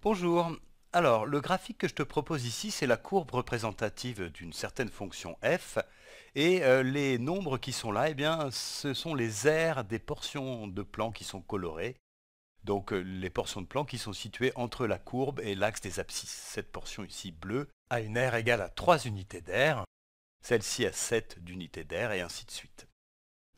Bonjour. Alors, le graphique que je te propose ici, c'est la courbe représentative d'une certaine fonction f. Et euh, les nombres qui sont là, eh bien, ce sont les aires des portions de plan qui sont colorées. Donc euh, les portions de plan qui sont situées entre la courbe et l'axe des abscisses. Cette portion ici bleue a une aire égale à 3 unités d'air. Celle-ci a 7 d'unités d'air et ainsi de suite.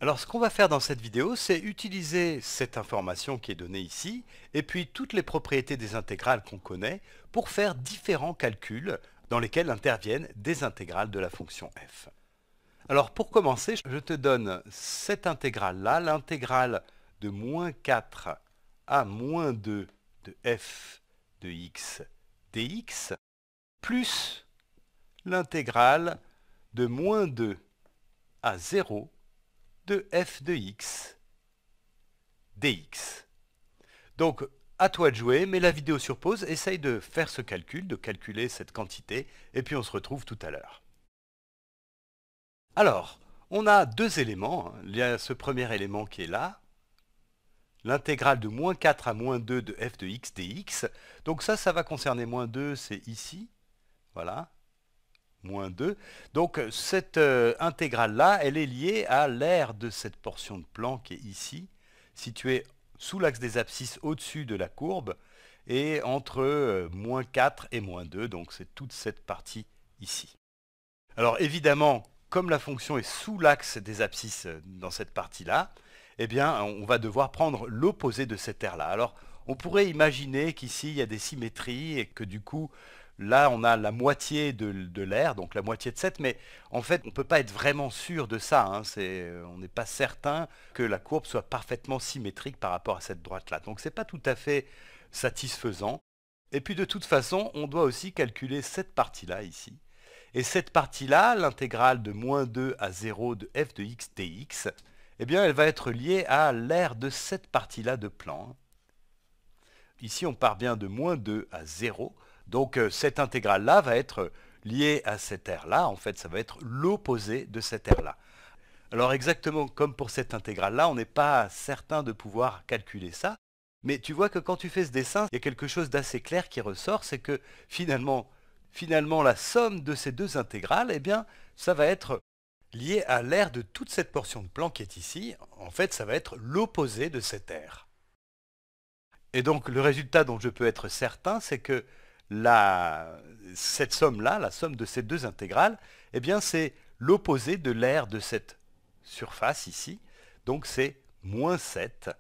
Alors ce qu'on va faire dans cette vidéo, c'est utiliser cette information qui est donnée ici, et puis toutes les propriétés des intégrales qu'on connaît, pour faire différents calculs dans lesquels interviennent des intégrales de la fonction f. Alors pour commencer, je te donne cette intégrale-là, l'intégrale de moins 4 à moins 2 de f de x dx, plus l'intégrale de moins 2 à 0 de f de x dx. Donc, à toi de jouer, mais la vidéo sur pause, essaye de faire ce calcul, de calculer cette quantité, et puis on se retrouve tout à l'heure. Alors, on a deux éléments. Hein. Il y a ce premier élément qui est là, l'intégrale de moins 4 à moins 2 de f de x dx. Donc ça, ça va concerner moins 2, c'est ici. Voilà. 2. Donc euh, cette euh, intégrale-là, elle est liée à l'aire de cette portion de plan qui est ici, située sous l'axe des abscisses au-dessus de la courbe, et entre euh, moins 4 et moins 2, donc c'est toute cette partie ici. Alors évidemment, comme la fonction est sous l'axe des abscisses dans cette partie-là, eh bien on va devoir prendre l'opposé de cette aire-là. Alors on pourrait imaginer qu'ici il y a des symétries et que du coup Là, on a la moitié de, l'air, donc la moitié de 7, mais en fait, on ne peut pas être vraiment sûr de ça. Hein. C'est, euh, on n'est pas certain que la courbe soit parfaitement symétrique par rapport à cette droite-là. Donc, ce n'est pas tout à fait satisfaisant. Et puis, de toute façon, on doit aussi calculer cette partie-là ici. Et cette partie-là, l'intégrale de moins 2 à 0 de f de x dx, eh bien, elle va être liée à l'air de cette partie-là de plan. Hein. Ici, on part bien de moins 2 à 0. Donc euh, cette intégrale-là va être liée à cette R-là. En fait, ça va être l'opposé de cette R-là. Alors exactement comme pour cette intégrale-là, on n'est pas certain de pouvoir calculer ça. Mais tu vois que quand tu fais ce dessin, il y a quelque chose d'assez clair qui ressort, c'est que finalement, finalement la somme de ces deux intégrales, eh bien, ça va être lié à l'air de toute cette portion de plan qui est ici. En fait, ça va être l'opposé de cette aire. Et donc, le résultat dont je peux être certain, c'est que cette somme-là, la somme de ces deux intégrales, eh bien c'est l'opposé de l'air de cette surface ici, donc c'est moins 7.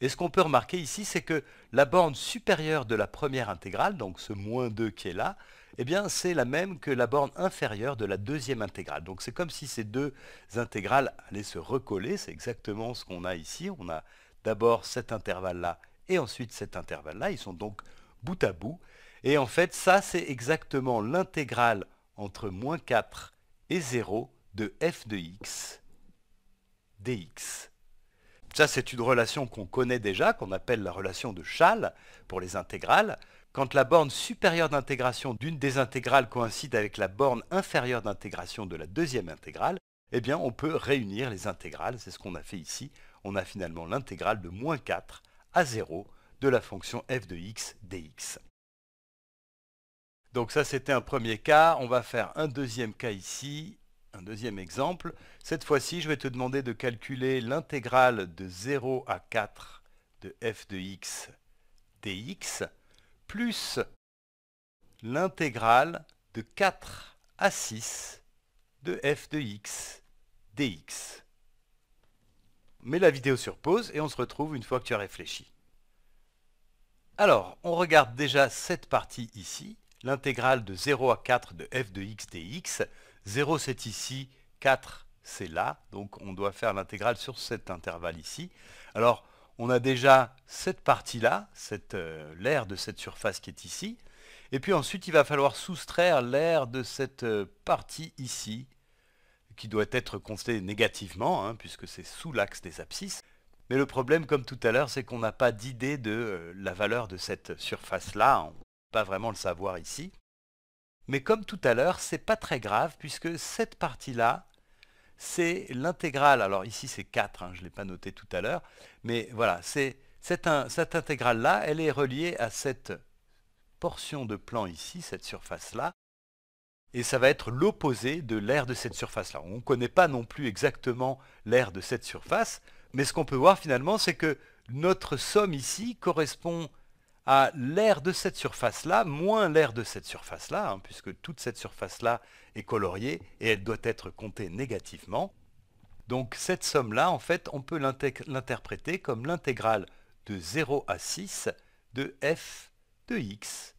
Et ce qu'on peut remarquer ici, c'est que la borne supérieure de la première intégrale, donc ce moins 2 qui est là, eh bien c'est la même que la borne inférieure de la deuxième intégrale. Donc c'est comme si ces deux intégrales allaient se recoller, c'est exactement ce qu'on a ici. On a d'abord cet intervalle-là et ensuite cet intervalle-là, ils sont donc bout à bout. Et en fait, ça, c'est exactement l'intégrale entre moins 4 et 0 de f de x dx. Ça, c'est une relation qu'on connaît déjà, qu'on appelle la relation de Schall pour les intégrales. Quand la borne supérieure d'intégration d'une des intégrales coïncide avec la borne inférieure d'intégration de la deuxième intégrale, eh bien, on peut réunir les intégrales. C'est ce qu'on a fait ici. On a finalement l'intégrale de moins 4 à 0 de la fonction f de x dx. Donc ça, c'était un premier cas. On va faire un deuxième cas ici, un deuxième exemple. Cette fois-ci, je vais te demander de calculer l'intégrale de 0 à 4 de f de x dx plus l'intégrale de 4 à 6 de f de x dx. Mets la vidéo sur pause et on se retrouve une fois que tu as réfléchi. Alors, on regarde déjà cette partie ici l'intégrale de 0 à 4 de f de x dx. 0 c'est ici, 4 c'est là, donc on doit faire l'intégrale sur cet intervalle ici. Alors on a déjà cette partie-là, cette euh, l'aire de cette surface qui est ici, et puis ensuite il va falloir soustraire l'aire de cette euh, partie ici, qui doit être constatée négativement, hein, puisque c'est sous l'axe des abscisses. Mais le problème, comme tout à l'heure, c'est qu'on n'a pas d'idée de euh, la valeur de cette surface-là pas vraiment le savoir ici. Mais comme tout à l'heure, c'est pas très grave puisque cette partie-là, c'est l'intégrale. Alors ici, c'est 4, hein, je ne l'ai pas noté tout à l'heure. Mais voilà, c'est cette, intégrale-là, elle est reliée à cette portion de plan ici, cette surface-là. Et ça va être l'opposé de l'aire de cette surface-là. On ne connaît pas non plus exactement l'aire de cette surface, mais ce qu'on peut voir finalement, c'est que notre somme ici correspond à l'air de cette surface-là, moins l'air de cette surface-là, hein, puisque toute cette surface-là est coloriée et elle doit être comptée négativement. Donc cette somme-là, en fait, on peut l'interpréter comme l'intégrale de 0 à 6 de f de x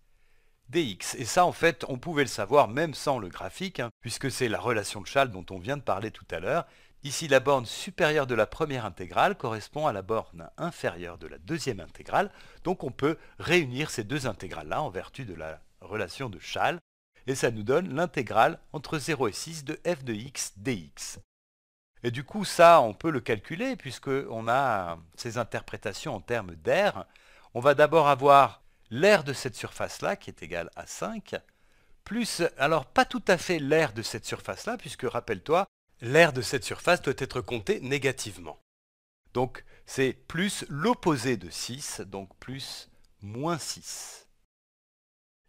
dx. Et ça, en fait, on pouvait le savoir même sans le graphique, hein, puisque c'est la relation de Schall dont on vient de parler tout à l'heure, Ici, la borne supérieure de la première intégrale correspond à la borne inférieure de la deuxième intégrale, donc on peut réunir ces deux intégrales-là en vertu de la relation de Schall, et ça nous donne l'intégrale entre 0 et 6 de f de x dx. Et du coup, ça, on peut le calculer, puisqu'on a ces interprétations en termes d'air. On va d'abord avoir l'air de cette surface-là, qui est égal à 5, plus, alors pas tout à fait l'air de cette surface-là, puisque rappelle-toi, l'air de cette surface doit être comptée négativement. Donc c'est plus l'opposé de 6, donc plus moins 6.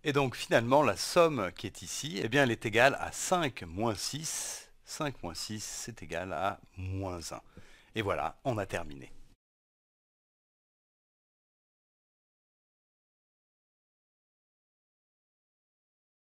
Et donc finalement la somme qui est ici, eh elle est égale à 5 moins 6. 5 moins 6, c'est égal à moins 1. Et voilà, on a terminé.